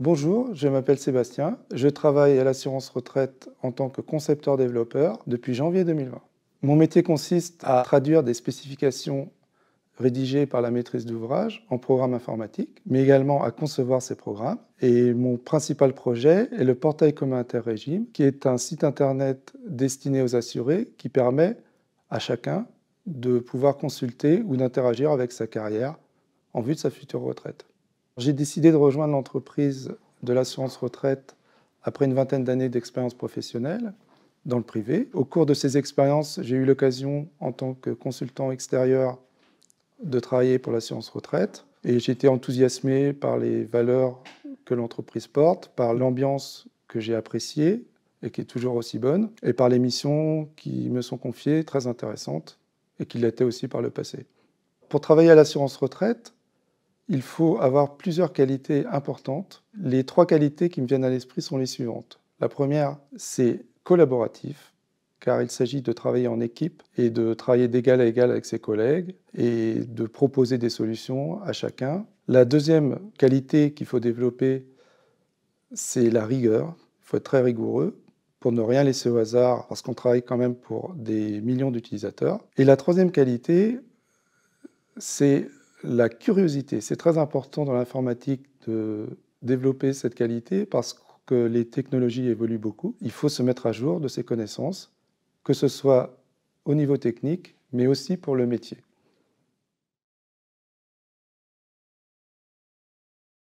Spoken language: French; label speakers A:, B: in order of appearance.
A: Bonjour, je m'appelle Sébastien. Je travaille à l'assurance retraite en tant que concepteur-développeur depuis janvier 2020. Mon métier consiste à traduire des spécifications rédigées par la maîtrise d'ouvrage en programme informatique, mais également à concevoir ces programmes. Et mon principal projet est le portail commun interrégime, qui est un site internet destiné aux assurés qui permet à chacun de pouvoir consulter ou d'interagir avec sa carrière en vue de sa future retraite. J'ai décidé de rejoindre l'entreprise de l'assurance retraite après une vingtaine d'années d'expérience professionnelle dans le privé. Au cours de ces expériences, j'ai eu l'occasion, en tant que consultant extérieur, de travailler pour l'assurance retraite. Et j'ai été enthousiasmé par les valeurs que l'entreprise porte, par l'ambiance que j'ai appréciée et qui est toujours aussi bonne, et par les missions qui me sont confiées, très intéressantes, et qui l'étaient aussi par le passé. Pour travailler à l'assurance retraite, il faut avoir plusieurs qualités importantes. Les trois qualités qui me viennent à l'esprit sont les suivantes. La première, c'est collaboratif, car il s'agit de travailler en équipe et de travailler d'égal à égal avec ses collègues et de proposer des solutions à chacun. La deuxième qualité qu'il faut développer, c'est la rigueur. Il faut être très rigoureux pour ne rien laisser au hasard, parce qu'on travaille quand même pour des millions d'utilisateurs. Et la troisième qualité, c'est la curiosité. C'est très important dans l'informatique de développer cette qualité parce que les technologies évoluent beaucoup. Il faut se mettre à jour de ses connaissances, que ce soit au niveau technique, mais aussi pour le métier.